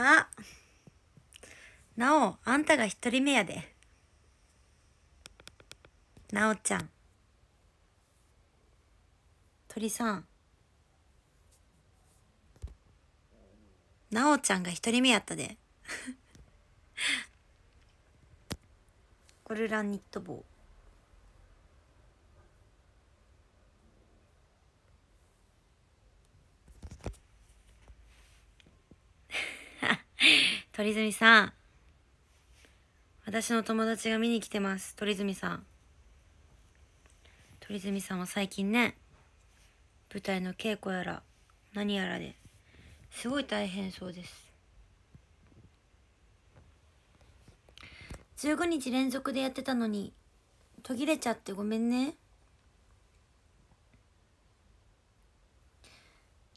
あなおあんたが一人目やでなおちゃん鳥さんなおちゃんが一人目やったでゴルランニット帽鳥住さん。私の友達が見に来てます。鳥住さん。鳥住さんは最近ね、舞台の稽古やら、何やらで、すごい大変そうです。15日連続でやってたのに、途切れちゃってごめんね。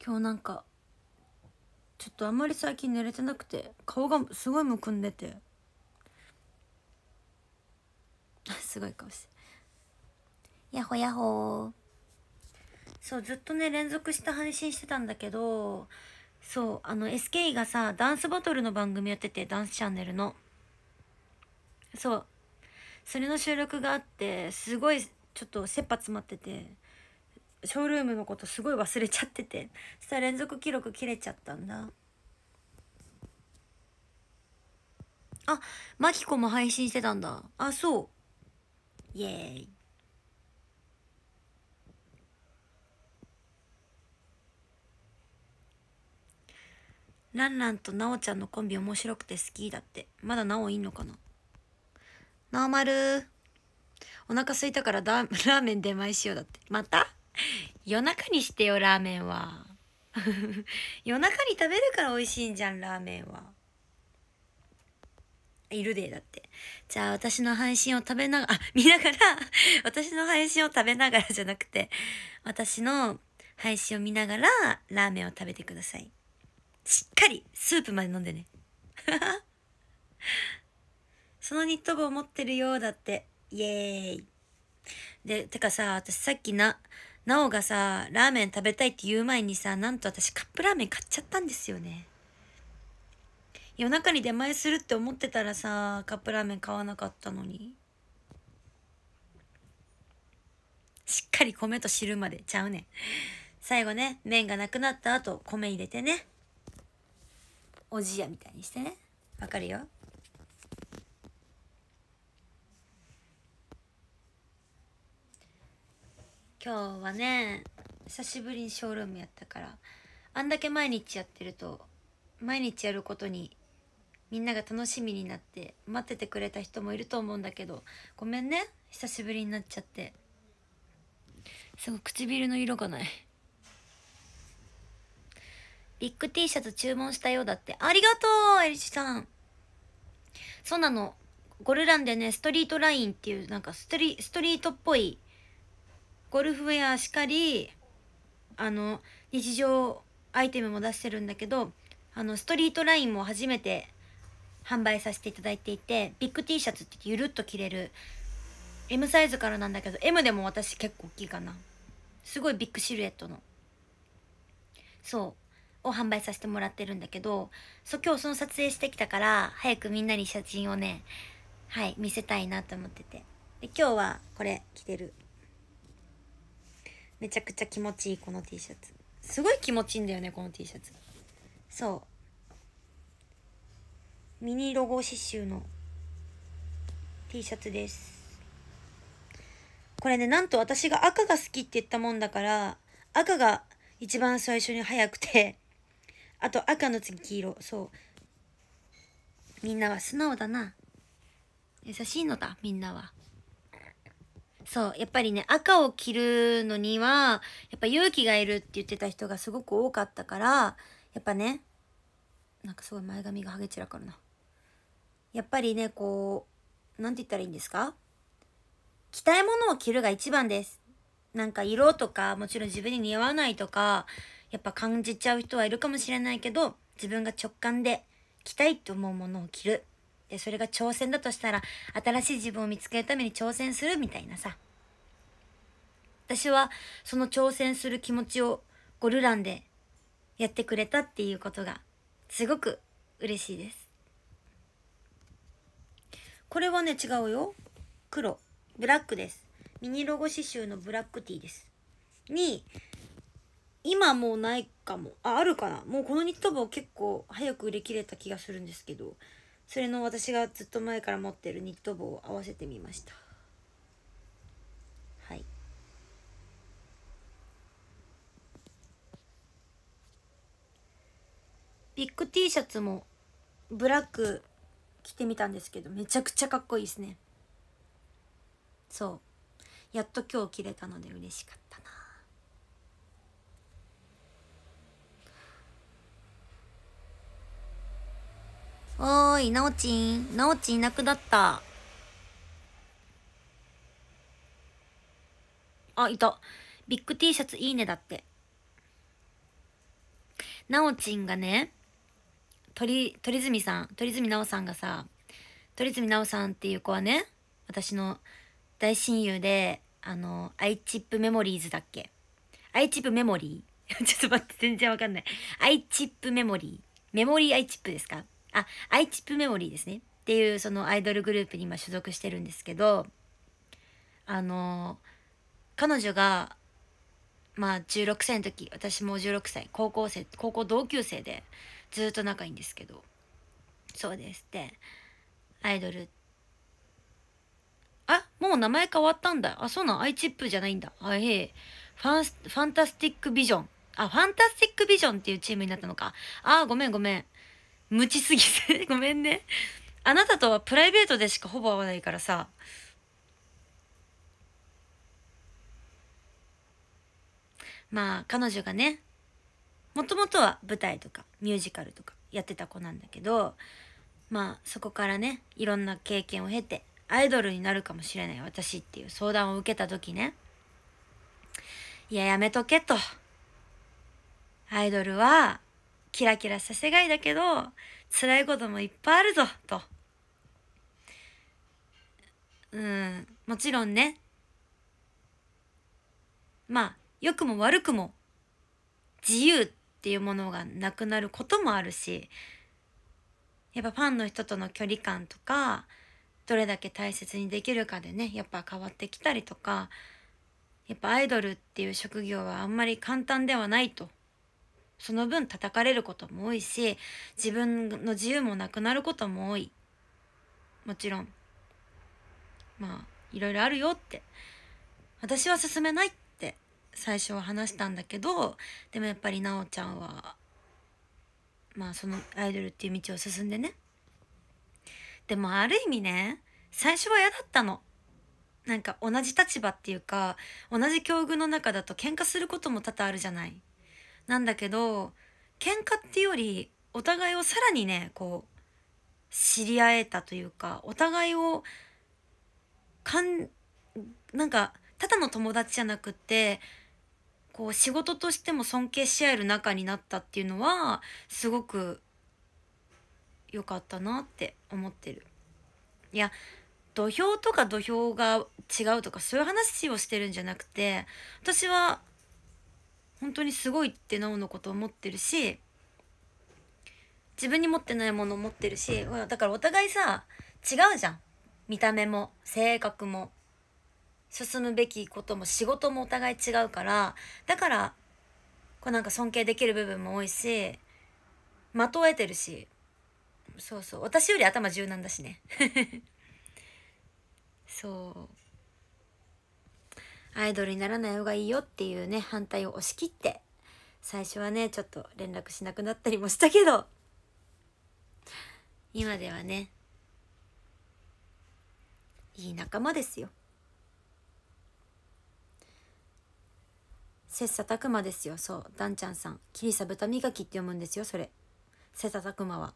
今日なんかちょっとあんまり最近寝れてなくて顔がすごいむくんでて すごい顔してやほやほそうずっとね連続して配信してたんだけどそうあの SK がさダンスバトルの番組やっててダンスチャンネルのそうそれの収録があってすごいちょっと切羽詰まっててショールームのことすごい忘れちゃっててそしたら連続記録切れちゃったんだあマキコも配信してたんだあそうイエーイランランとナオちゃんのコンビ面白くて好きだってまだナオいんのかなノーマルお腹すいたからラーメン出前しようだってまた 夜中にしてよラーメンは 夜中に食べるから美味しいんじゃんラーメンはいるでだってじゃあ私の配信を食べながらあ見ながら 私の配信を食べながらじゃなくて私の配信を見ながらラーメンを食べてくださいしっかりスープまで飲んでねそのニット帽持ってるよだってイエーイでてかさ私さっきななおがさ、ラーメン食べたいって言う前にさ、なんと私カップラーメン買っちゃったんですよね。夜中に出前するって思ってたらさ、カップラーメン買わなかったのに。しっかり米と汁までちゃうねん。最後ね、麺がなくなった後、米入れてね。おじやみたいにしてね。わかるよ。今日はね久しぶりにショールームやったからあんだけ毎日やってると毎日やることにみんなが楽しみになって待っててくれた人もいると思うんだけどごめんね久しぶりになっちゃってすごい唇の色がないビッグ T シャツ注文したようだってありがとうエリシさんそうなのゴルランでねストリートラインっていうなんかストリストリートっぽいゴルフウェアしかりあの日常アイテムも出してるんだけどあのストリートラインも初めて販売させていただいていてビッグ T シャツってゆるっと着れる M サイズからなんだけど M でも私結構大きいかなすごいビッグシルエットのそうを販売させてもらってるんだけどそう今日その撮影してきたから早くみんなに写真をねはい見せたいなと思っててで今日はこれ着てるめちゃくちゃ気持ちいいこの T シャツすごい気持ちいいんだよねこの T シャツそうミニロゴ刺繍の T シャツですこれねなんと私が赤が好きって言ったもんだから赤が一番最初に早くてあと赤の次黄色そうみんなは素直だな優しいのだみんなは。そう、やっぱりね、赤を着るのには、やっぱ勇気がいるって言ってた人がすごく多かったから、やっぱね、なんかすごい前髪がハゲ散らかるな。やっぱりね、こう、なんて言ったらいいんですか着たいものを着るが一番です。なんか色とか、もちろん自分に似合わないとか、やっぱ感じちゃう人はいるかもしれないけど、自分が直感で着たいと思うものを着る。で、それが挑戦だとしたら、新しい自分を見つけるために挑戦するみたいなさ。私は、その挑戦する気持ちを、ゴルランでやってくれたっていうことが、すごく嬉しいです。これはね、違うよ。黒。ブラックです。ミニロゴ刺繍のブラックティーです。に、今もうないかも。あ、あるかなもうこのニット帽結構早く売り切れた気がするんですけど、それの私がずっと前から持ってるニット帽を合わせてみましたはいビッグ T シャツもブラック着てみたんですけどめちゃくちゃかっこいいですねそうやっと今日着れたので嬉しかったなおーい、なおちん。なおちんいなくなった。あ、いた。ビッグ T シャツいいねだって。なおちんがね、鳥、鳥住さん、鳥住なおさんがさ、鳥住なおさんっていう子はね、私の大親友で、あの、アイチップメモリーズだっけアイチップメモリー ちょっと待って、全然わかんない。アイチップメモリー。メモリーアイチップですかあ、i チップメモリーですね。っていうそのアイドルグループに今所属してるんですけど、あの、彼女が、まあ16歳の時、私も16歳、高校生、高校同級生でずっと仲いいんですけど、そうですって、アイドルあ、もう名前変わったんだ。あ、そうなん、i チップじゃないんだ。あ、へファン、ファンタスティックビジョン。あ、ファンタスティックビジョンっていうチームになったのか。あ、ごめんごめん。無知すぎて ごめんねあなたとはプライベートでしかほぼ会わないからさまあ彼女がねもともとは舞台とかミュージカルとかやってた子なんだけどまあそこからねいろんな経験を経てアイドルになるかもしれない私っていう相談を受けた時ねいややめとけとアイドルはキラキラした世界だけど、辛いこともいっぱいあるぞ、と。うん、もちろんね。まあ、良くも悪くも、自由っていうものがなくなることもあるし、やっぱファンの人との距離感とか、どれだけ大切にできるかでね、やっぱ変わってきたりとか、やっぱアイドルっていう職業はあんまり簡単ではないとその分叩かれることも多いし自分の自由もなくなることも多いもちろんまあいろいろあるよって私は進めないって最初は話したんだけどでもやっぱり奈緒ちゃんはまあそのアイドルっていう道を進んでねでもある意味ね最初は嫌だったのなんか同じ立場っていうか同じ境遇の中だと喧嘩することも多々あるじゃないなんだけど喧嘩っていうよりお互いをさらにねこう知り合えたというかお互いをかんなんかただの友達じゃなくってこう仕事としても尊敬し合える仲になったっていうのはすごく良かったなって思ってる。いや土俵とか土俵が違うとかそういう話をしてるんじゃなくて私は本当にすごいっておのことをってるし自分に持ってないものを持ってるしだからお互いさ違うじゃん見た目も性格も進むべきことも仕事もお互い違うからだからこうなんか尊敬できる部分も多いしまとえてるしそうそう私より頭柔軟だしね そうアイドルにならない方がいいよっていうね反対を押し切って最初はねちょっと連絡しなくなったりもしたけど今ではねいい仲間ですよ切磋琢磨ですよそうダンちゃんさん「キリサ豚磨き」って読むんですよそれ切磋琢磨は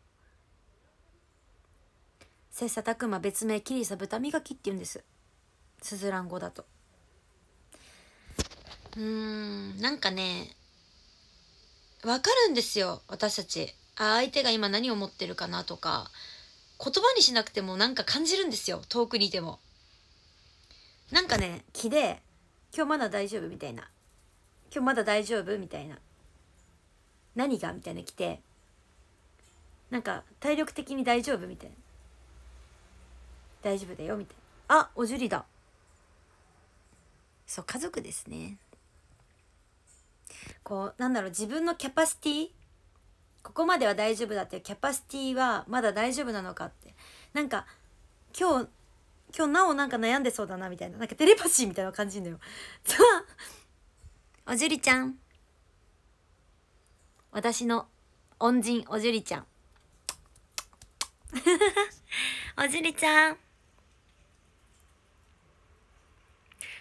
切磋琢磨別名キリサ豚磨きって言うんですすずらん語だとうーんなんかねわかるんですよ私たちあ相手が今何を思ってるかなとか言葉にしなくてもなんか感じるんですよ遠くにいてもなんかね気で「今日まだ大丈夫」みたいな「今日まだ大丈夫」みたいな「何が?」みたいな来てなんか体力的に大丈夫みたいな「大丈夫だよ」みたいな「あおじゅりだ」そう家族ですねこうなんだろう自分のキャパシティここまでは大丈夫だっていうキャパシティはまだ大丈夫なのかってなんか今日今日なおなんか悩んでそうだなみたいななんかテレパシーみたいな感じだよ。おじゅりちゃん私の恩人おじゅりちゃん おじゅりちゃん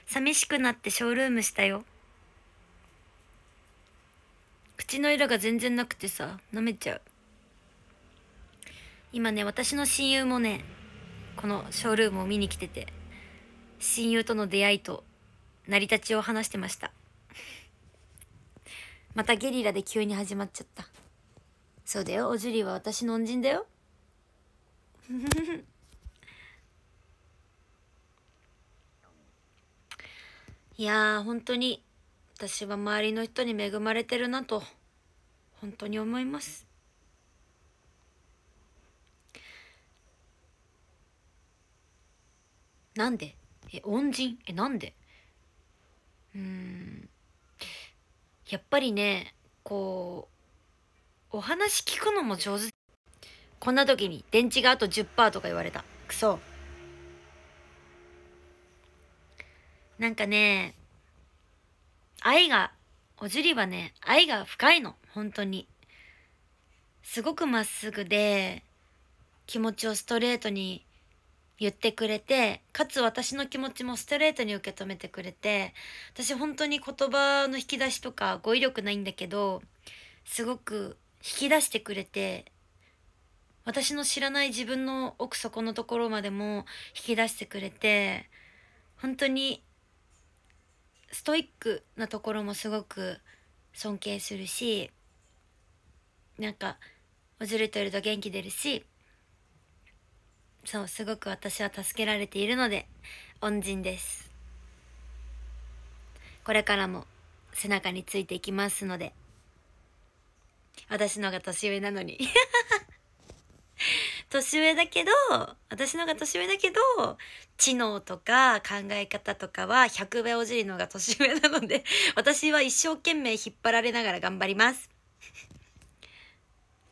寂しくなってショールームしたよ口の色が全然なくてさ舐めちゃう今ね私の親友もねこのショールームを見に来てて親友との出会いと成り立ちを話してました またゲリラで急に始まっちゃったそうだよおじゅりは私の恩人だよ いやー本当に私は周りの人に恵まれてるなと本当に思いますなんでえ恩人えなんでうんやっぱりねこうお話聞くのも上手こんな時に電池があと10%とか言われたクソなんかね愛が、おじりはね、愛が深いの、本当に。すごくまっすぐで、気持ちをストレートに言ってくれて、かつ私の気持ちもストレートに受け止めてくれて、私本当に言葉の引き出しとか語彙力ないんだけど、すごく引き出してくれて、私の知らない自分の奥底のところまでも引き出してくれて、本当にストイックなところもすごく尊敬するしなんかおじるといると元気出るしそうすごく私は助けられているので恩人ですこれからも背中についていきますので私のが年上なのに年上だけど私のが年上だけど知能とか考え方とかは100倍おじいのが年上なので 私は一生懸命引っ張られながら頑張ります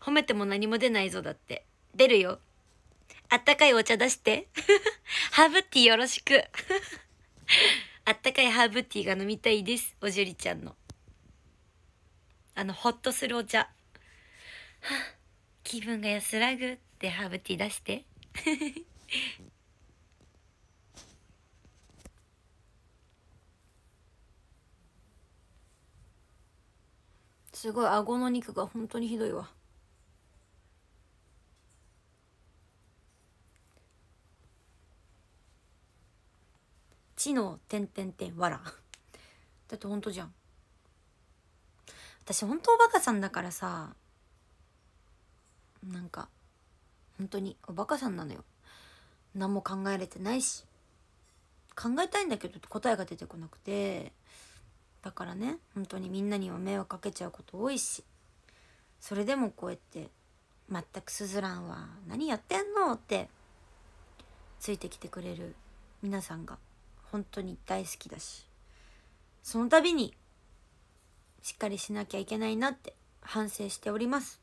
褒めても何も出ないぞだって出るよあったかいお茶出して ハーブティーよろしく あったかいハーブティーが飲みたいですおじゅりちゃんのあのホッとするお茶気分が安らぐってハーブティー出して すごい顎の肉が本当にひどいわ知の点点点わらだって本当じゃん私本当バカさんだからさなんか本当におバカさんなのよ何も考えれてないし考えたいんだけど答えが出てこなくてだからね本当にみんなには迷惑かけちゃうこと多いしそれでもこうやって「全くすずらんは何やってんの?」ってついてきてくれる皆さんが本当に大好きだしその度にしっかりしなきゃいけないなって反省しております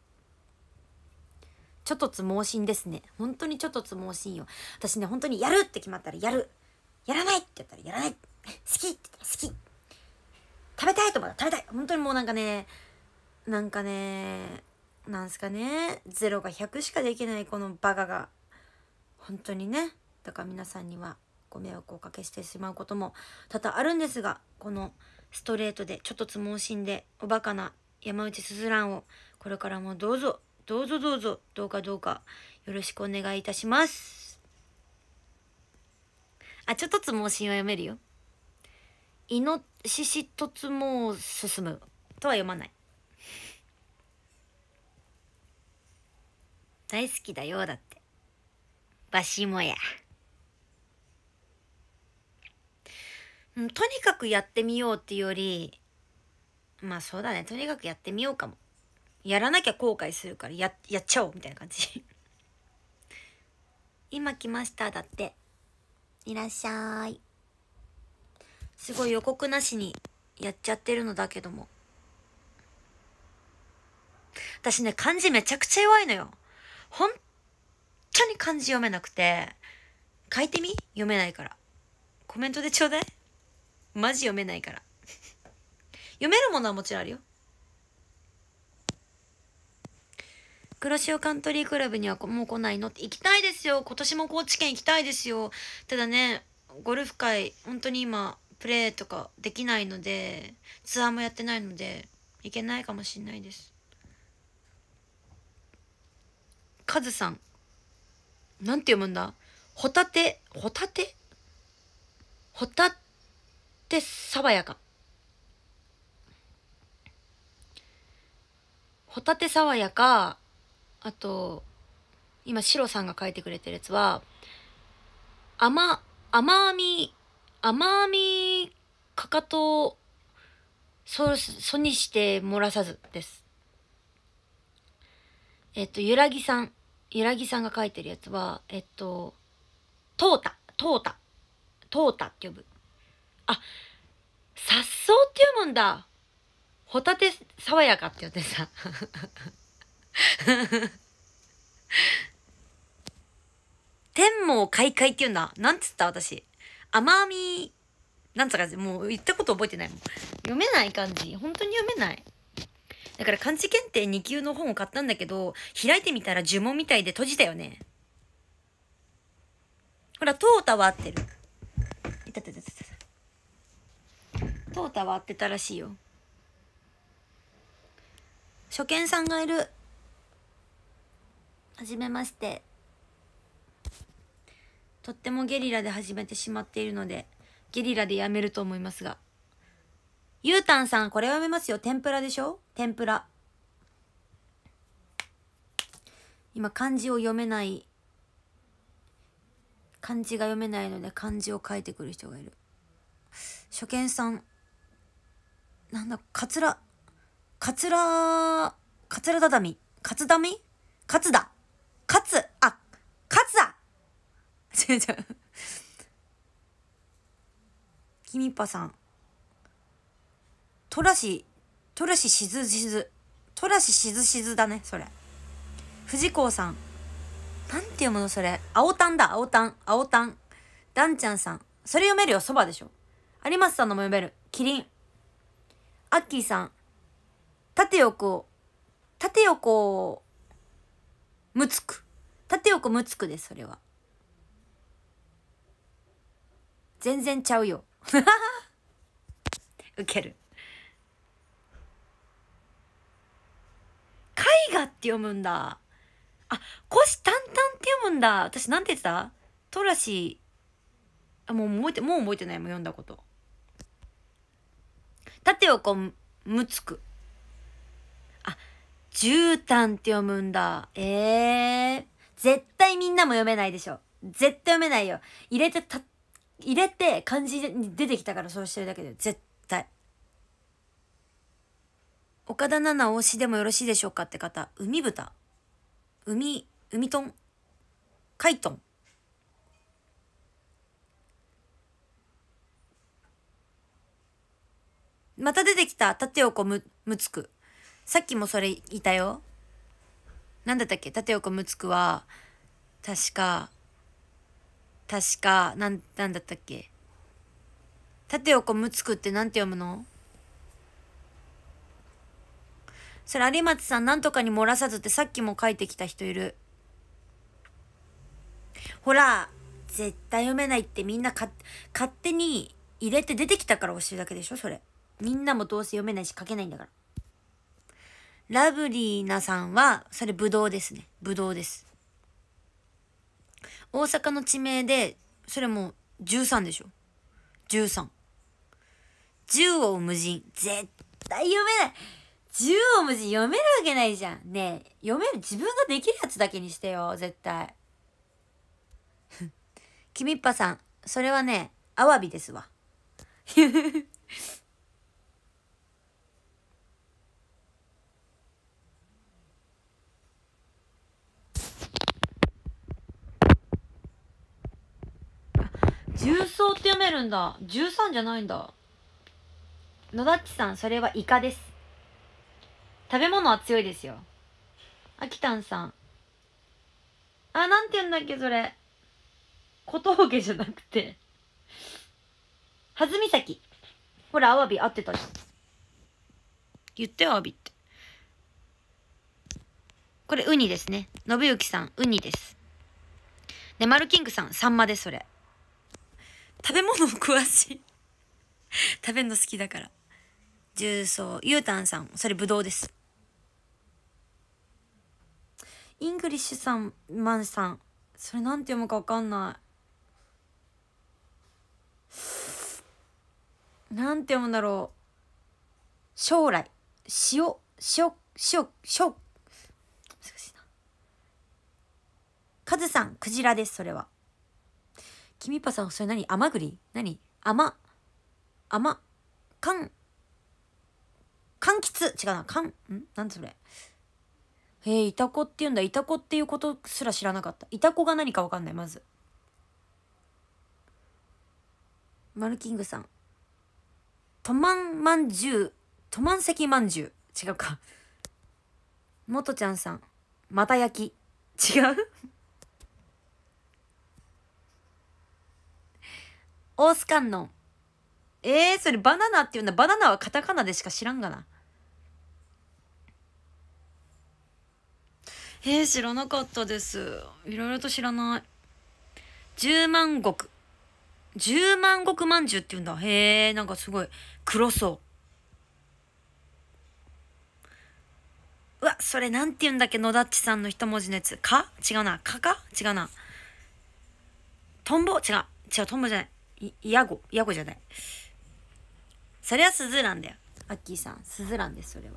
ちょっとつ盲信ですね。本当にちょっとつ盲信よ。私ね、本当にやるって決まったらやる。やらないって言ったらやらない。好きって言ったら好き。食べたいと思ったら食べたい。本当にもうなんかね、なんかね、なんすかね、0が100しかできないこのバカが。本当にね。だから皆さんにはご迷惑をおかけしてしまうことも多々あるんですが、このストレートで、ちょっとつ盲信で、おバカな山内すずらんを、これからもどうぞどうぞどうぞ、どうかどうか、よろしくお願いいたします。あ、ちょっとつも盲信は読めるよ。イノシシとつも進む。とは読まない。大好きだよ、だって。わしもや。とにかくやってみようっていうより、まあそうだね。とにかくやってみようかも。やらなきゃ後悔するからややっちゃおうみたいな感じ 今来ましただっていらっしゃいすごい予告なしにやっちゃってるのだけども私ね漢字めちゃくちゃ弱いのよ本当に漢字読めなくて書いてみ読めないからコメントでちょうだいマジ読めないから 読めるものはもちろんあるよ黒潮カントリークラブにはもう来ないのって行きたいですよ今年も高知県行きたいですよただねゴルフ界本当に今プレーとかできないのでツアーもやってないので行けないかもしんないですカズさんなんて読むんだホタテホタテホタテ爽やかホタテ爽やかあと今シロさんが書いてくれてるやつは甘甘み甘みかかとをそそにして漏らさずですえっとゆらぎさんゆらぎさんが書いてるやつはえっととうたとうたとうたって呼ぶあさっそうって読むんだホタテ爽やかって言ってさ 天網開会っていうんだ。なんつった私。甘み、なんつったか、もう言ったこと覚えてないもん。読めない感じ。本当に読めない。だから漢字検定2級の本を買ったんだけど、開いてみたら呪文みたいで閉じたよね。ほら、トータは合ってる。いたたたたた。トータは合ってたらしいよ。初見さんがいる。はじめましてとってもゲリラで始めてしまっているのでゲリラでやめると思いますがゆうたんさんこれやめますよ天ぷらでしょ天ぷら今漢字を読めない漢字が読めないので漢字を書いてくる人がいる初見さんなんだかつらかつらかつら畳かつだみかつだかつ、あ、かつだ違う違う。き みっぱさん。トラシ、トラシしずしず。トラシしずしずだね、それ。藤子さん。なんて読むのそれ。青タンだ、青タン、青タン。ダンちゃんさん。それ読めるよ、そばでしょ。有松さんのも読める。キリン。アッキーさん。縦横を、縦横を、むつく縦横むつくですそれは全然ちゃうよ ウケる絵画って読むんだあ虎視眈々って読むんだ私なんて言ってたトラシあもう覚えてもう覚えてないもう読んだこと縦横むつく絨毯って読むんだ。ええー。絶対みんなも読めないでしょ。絶対読めないよ。入れてた、入れて漢字に出てきたからそうしてるだけで絶対。岡田奈々推しでもよろしいでしょうかって方。海豚。海、海豚。海豚。また出てきた。縦横む、むつく。さっきもそれいたよ。なんだったっけ横むつくは、確か、確か、なん、なんだったっけ立岡睦子ってなんて読むのそれ有松さんなんとかに漏らさずってさっきも書いてきた人いる。ほら、絶対読めないってみんなか、勝手に入れて出てきたから教えるだけでしょそれ。みんなもどうせ読めないし書けないんだから。ラブリーナさんは、それブドウですね。ブドウです。大阪の地名で、それも13でしょ。13。10王無人。絶対読めない縦王無人読めるわけないじゃん。ねえ、読める、自分ができるやつだけにしてよ、絶対。き みっぱさん、それはね、アワビですわ。重曹って読めるんだ。重酸じゃないんだ。野田っちさん、それはイカです。食べ物は強いですよ。あきたんさん。あ、なんて言うんだっけ、それ。小峠じゃなくて。はずみさき。ほら、アワビ合ってたし言ってアワビって。これ、ウニですね。信行さん、ウニです。で、マルキングさん、サンマです、それ。食べ物詳しい食べるの好きだから重曹ゆうたんさんそれぶどうですイングリッシュさんマンさんそれなんて読むか分かんないなんて読むんだろう将来塩塩塩塩難しいなカズさんクジラですそれは君パさん、それ何甘栗何甘、甘、かん、柑橘違うな、かん、んなんそれ。へえ、イタコって言うんだ。イタコっていうことすら知らなかった。イタコが何かわかんない、まず。マルキングさん。トマンまんじゅう、トマン石まんじゅう。違うか。もとちゃんさん。また焼き。違うオースカンノン。えー、それバナナっていうんだ。バナナはカタカナでしか知らんがな。えー、知らなかったです。いろいろと知らない。十万石。十万石まんじゅうっていうんだ。へえ、なんかすごい。黒そう。うわ、それなんて言うんだっけ野田っちさんの一文字のやつ。か違うな。かか違うな。トンボ違う。違う、トンボじゃない。ヤゴ、ヤゴじゃない。それはスズランだよ。アッキーさん、スズランです、それは。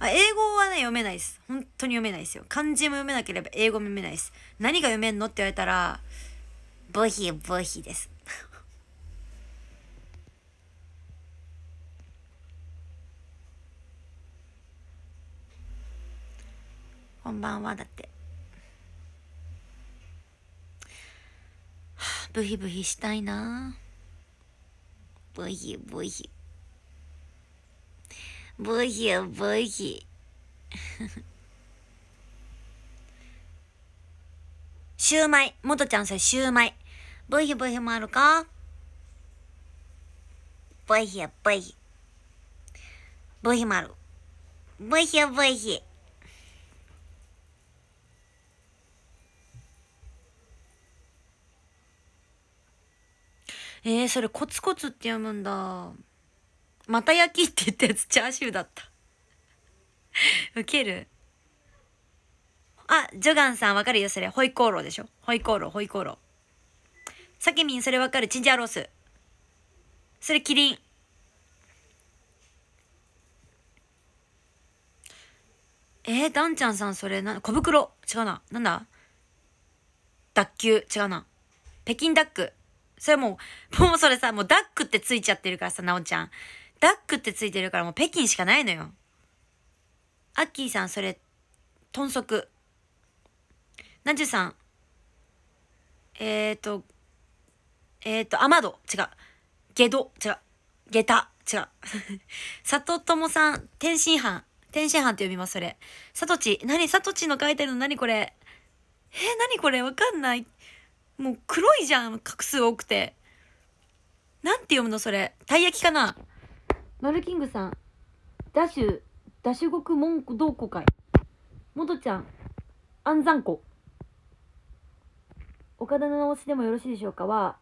あ、英語はね、読めないです。本当に読めないですよ。漢字も読めなければ英語も読めないです。何が読めんのって言われたら、ブヒブヒです。こんばんは、だって。ブヒブヒしたいなブヒブヒブヒブヒ シューマイもとちゃんさシューマイブヒブヒもあるかブヒブヒブヒもあるブヒブヒえー、それコツコツって読むんだ。また焼きって言ったやつチャーシューだった。ウケる。あ、ジョガンさんわかるよ、それ。ホイコーローでしょ。ホイコーロー、ホイコーロー。さけみん、それわかる。チンジャーロース。それ、キリン。えー、ダンちゃんさん、それ、な、小袋。違うな。なんだ脱臼。違うな。北京ダック。それもう、もうそれさ、もうダックってついちゃってるからさ、なおちゃん。ダックってついてるからもう北京しかないのよ。アッキーさん、それ、豚足。ナジュさん、えっ、ー、と、えっ、ー、と、アマド、違う。ゲド、違う。ゲタ、違う。ト ト友さん、天津飯。天津飯って呼びます、それ。さとち。なにさとちの書いてるの何これえー、何これわかんない。もう黒いじゃん、画数多くて。なんて読むのそれ。たい焼きかなマルキングさん。ダッシュ、ダッシュ国門同好会。もとちゃん、安山子。岡田の直しでもよろしいでしょうかは、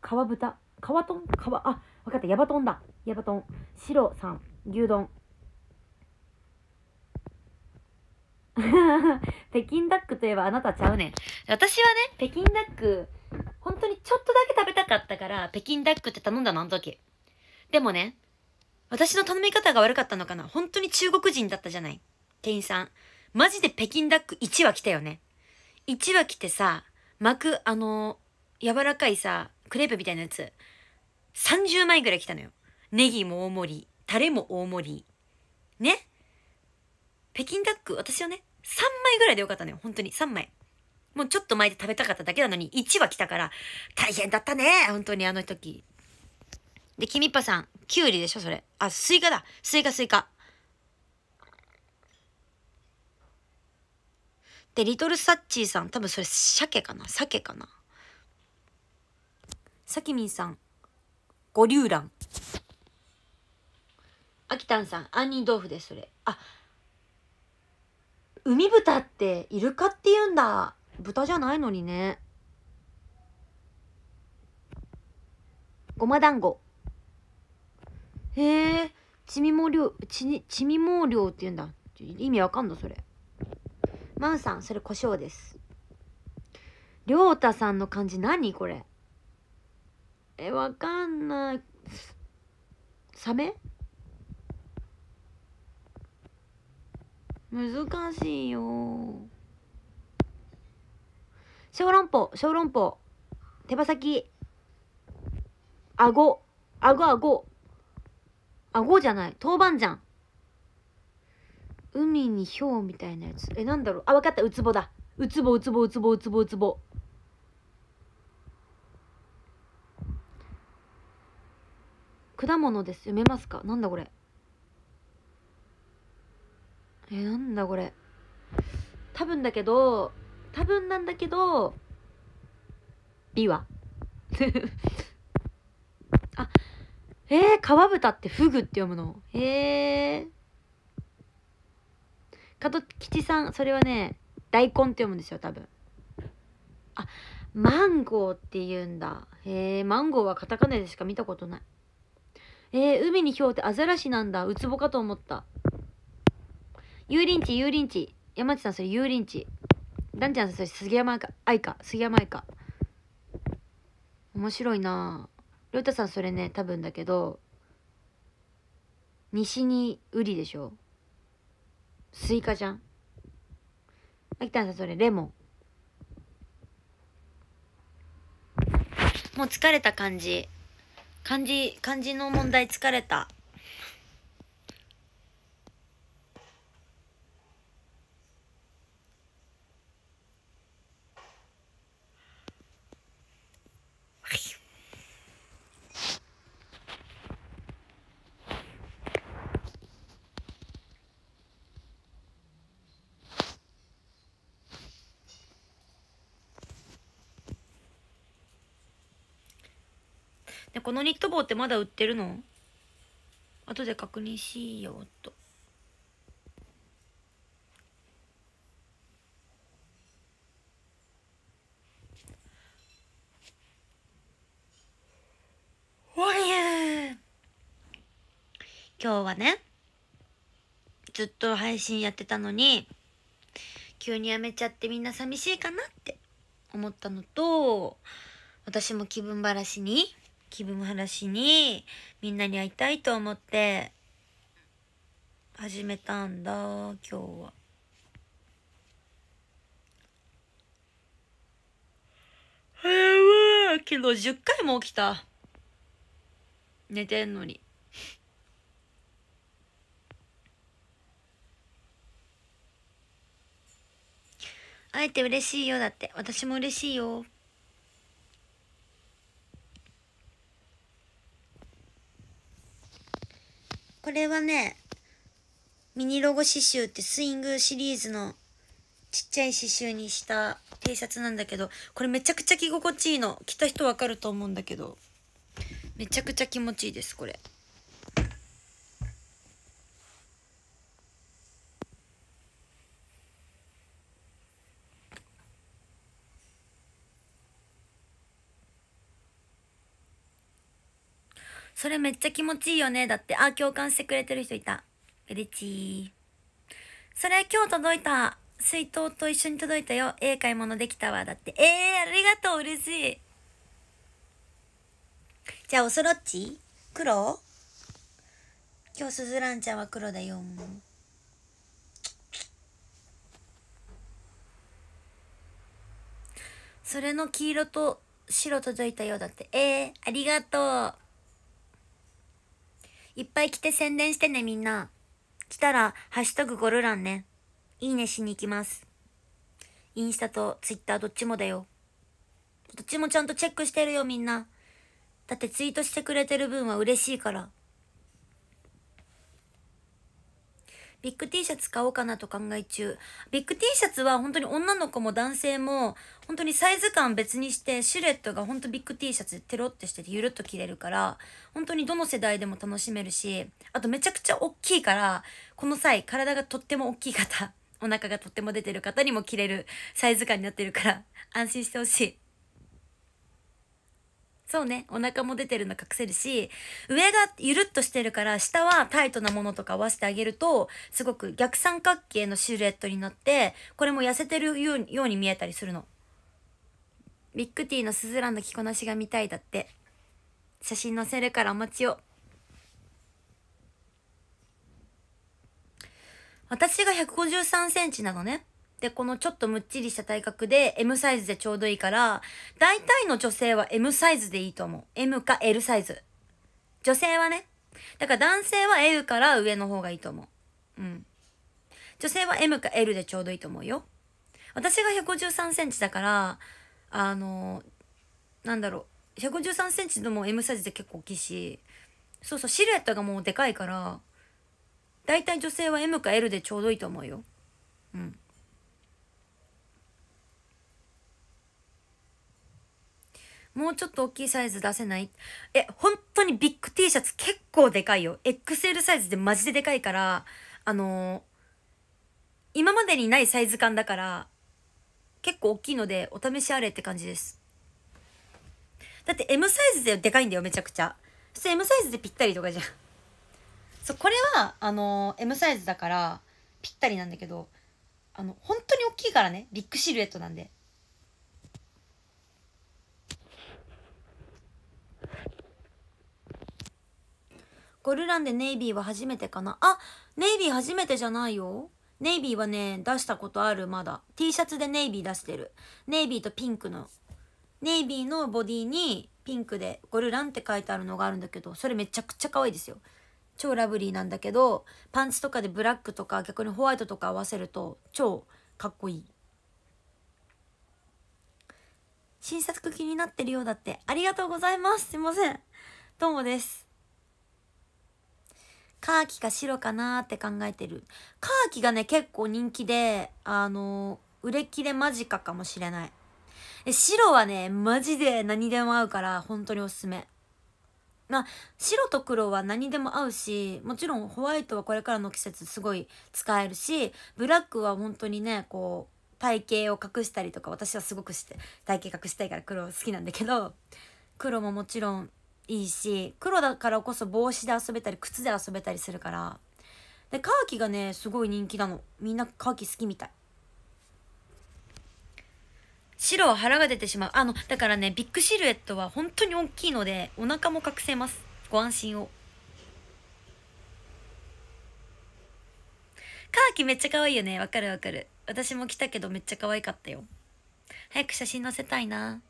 川豚。川豚川、あ、わかった。ヤバトンだ。ヤバトン。白さん、牛丼。北京ダックといえばあなたちゃうねん。私はね、北京ダック、本当にちょっとだけ食べたかったから、北京ダックって頼んだの、あの時。でもね、私の頼み方が悪かったのかな本当に中国人だったじゃない。店員さん。マジで北京ダック1話来たよね。1話来てさ、巻く、あの柔らかいさ、クレープみたいなやつ、30枚ぐらい来たのよ。ネギも大盛り、タレも大盛り。ね北京ダック、私はね、3枚ぐらいでよかったのよ。本当に。3枚。もうちょっと巻いて食べたかっただけなのに、1は来たから、大変だったね本当にあの時。で、きみっぱさん、きゅうりでしょそれ。あ、スイカだ。スイカスイカ。で、リトルサッチーさん、多分それ鮭かな鮭かなさきみんさん、五竜蘭。あきたんさん、杏仁豆腐です、それ。あ、海豚ってイルカって言うんだ。豚じゃないのにね。ごま団子。へえ、ちみもりょう、ちみもりょうって言うんだ。意味わかんのそれ。まんさん、それ胡椒です。りょうたさんの漢字何これ。え、わかんない。サメ難しいよ小籠包小籠包手羽先あごあごあごあごじゃない豆板醤海にひょうみたいなやつえなんだろうあ分かったウツボだウツボウツボウツボウツボウツボ果物です読めますかなんだこれえなんだこれ多分だけど多分なんだけど琵琶 あえー、川豚ってフグって読むのえー、藤吉さんそれはね大根って読むんですよ多分あマンゴーって言うんだへえマンゴーはカタカナでしか見たことないえー、海にひょうってアザラシなんだウツボかと思った油淋地油淋地山内さんそれ油淋地ダンちゃんそれ杉山愛か杉山愛か面白いなりょうたさんそれね多分だけど西にウリでしょスイカじゃんあきたんさんそれレモンもう疲れた感じ漢字漢字の問題疲れたでこのニット帽ってまだ売ってるの後で確認しようと。今日はねずっと配信やってたのに急にやめちゃってみんな寂しいかなって思ったのと私も気分ばらしに気分らしにみんなに会いたいと思って始めたんだ今日は。はやけど10回も起きた寝てんのに。会えて嬉しいよだって私も嬉しいよこれはね、ミニロゴ刺繍ってスイングシリーズのちっちゃい刺繍にした T シャツなんだけど、これめちゃくちゃ着心地いいの。着た人わかると思うんだけど、めちゃくちゃ気持ちいいです、これ。それめっちゃ気持ちいいよね。だって、あ、共感してくれてる人いた。嬉しい。それ今日届いた。水筒と一緒に届いたよ。ええ買い物できたわ。だって。ええー、ありがとう。嬉しい。じゃあ、おそろっち黒今日、すずらんちゃんは黒だよ。それの黄色と白届いたようだって。ええー、ありがとう。いっぱい来て宣伝してねみんな。来たら、ハッシュタグゴルランね。いいねしに行きます。インスタとツイッターどっちもだよ。どっちもちゃんとチェックしてるよみんな。だってツイートしてくれてる分は嬉しいから。ビッグ T シャツ買おうかなと考え中。ビッグ T シャツは本当に女の子も男性も、本当にサイズ感別にして、シルエットが本当ビッグ T シャツでテロってしててゆるっと着れるから、本当にどの世代でも楽しめるし、あとめちゃくちゃ大きいから、この際体がとっても大きい方、お腹がとっても出てる方にも着れるサイズ感になってるから、安心してほしい。そうね、お腹も出てるの隠せるし、上がゆるっとしてるから、下はタイトなものとか合わせてあげると、すごく逆三角形のシルエットになって、これも痩せてるように見えたりするの。ビッグティーのスズランの着こなしが見たいだって。写真載せるからお待ちを。私が153センチなのね。で、このちょっとむっちりした体格で M サイズでちょうどいいから、大体の女性は M サイズでいいと思う。M か L サイズ。女性はね。だから男性は L から上の方がいいと思う。うん。女性は M か L でちょうどいいと思うよ。私が153センチだから、あのー、なんだろう。153センチでも M サイズで結構大きいし、そうそう、シルエットがもうでかいから、大体女性は M か L でちょうどいいと思うよ。うん。もうちょっと大きいサイズ出せないえ、本当にビッグ T シャツ結構でかいよ。XL サイズでマジででかいから、あのー、今までにないサイズ感だから、結構大きいので、お試しあれって感じです。だって M サイズででかいんだよ、めちゃくちゃ。して M サイズでぴったりとかじゃん。そう、これは、あのー、M サイズだから、ぴったりなんだけど、あの、本当に大きいからね、ビッグシルエットなんで。ゴルランでネイビーは初めてかなあ、ネイビー初めてじゃないよ。ネイビーはね、出したことある、まだ。T シャツでネイビー出してる。ネイビーとピンクの。ネイビーのボディにピンクでゴルランって書いてあるのがあるんだけど、それめちゃくちゃ可愛いですよ。超ラブリーなんだけど、パンツとかでブラックとか逆にホワイトとか合わせると超かっこいい。新作気になってるようだって。ありがとうございます。すいません。どうもです。カーキか白かなって考えてるカーキがね結構人気であの売れ切れ間近かもしれない白はねマジで何でも合うから本当におすすめまあ白と黒は何でも合うしもちろんホワイトはこれからの季節すごい使えるしブラックは本当にねこう体型を隠したりとか私はすごくして体型隠したいから黒好きなんだけど黒ももちろんいいし黒だからこそ帽子で遊べたり靴で遊べたりするからでカーキがねすごい人気なのみんなカーキ好きみたい白は腹が出てしまうあのだからねビッグシルエットは本当に大きいのでお腹も隠せますご安心をカーキめっちゃ可愛いよねわかるわかる私も着たけどめっちゃ可愛かったよ早く写真載せたいな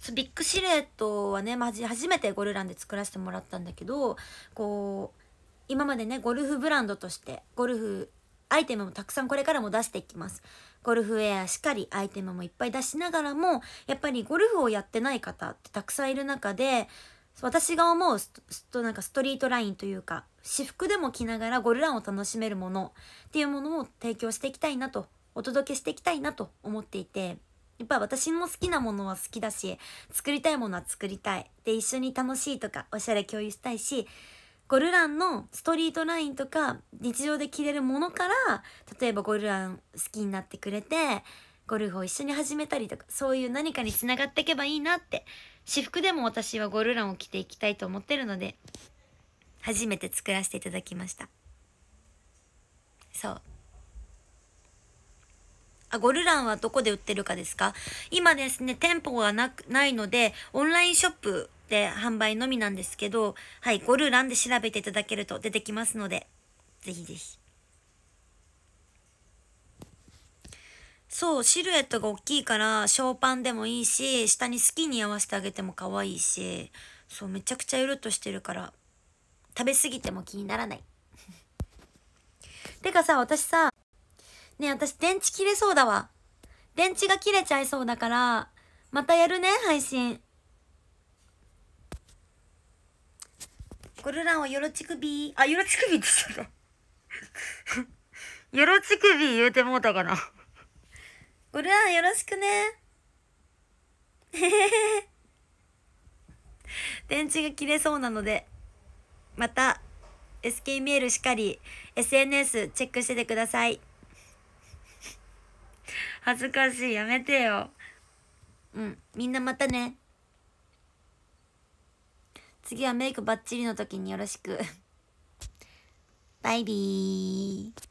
そビッグシルエットはね、まじ、初めてゴルランで作らせてもらったんだけど、こう、今までね、ゴルフブランドとして、ゴルフアイテムもたくさんこれからも出していきます。ゴルフウェアしっかりアイテムもいっぱい出しながらも、やっぱりゴルフをやってない方ってたくさんいる中で、私が思うストなんかストリートラインというか、私服でも着ながらゴルランを楽しめるものっていうものを提供していきたいなと、お届けしていきたいなと思っていて、やっぱ私も好きなものは好きだし、作りたいものは作りたい。で、一緒に楽しいとか、おしゃれ共有したいし、ゴルランのストリートラインとか、日常で着れるものから、例えばゴルラン好きになってくれて、ゴルフを一緒に始めたりとか、そういう何かにつながっていけばいいなって、私服でも私はゴルランを着ていきたいと思ってるので、初めて作らせていただきました。そう。あ、ゴルランはどこで売ってるかですか今ですね、店舗がなく、ないので、オンラインショップで販売のみなんですけど、はい、ゴルランで調べていただけると出てきますので、ぜひぜひ。そう、シルエットが大きいから、ショーパンでもいいし、下にスキに合わせてあげても可愛いし、そう、めちゃくちゃゆるっとしてるから、食べ過ぎても気にならない。てかさ、私さ、ねえ、私電池切れそうだわ。電池が切れちゃいそうだから、またやるね、配信。ゴルランをよろちくびあ、よろちくびって言った。よろちくび言うてもうたかな。ゴルランよろしくね。電池が切れそうなので、また、SK メールしっかり、SNS チェックしててください。恥ずかしいやめてようんみんなまたね次はメイクバッチリの時によろしくバイビー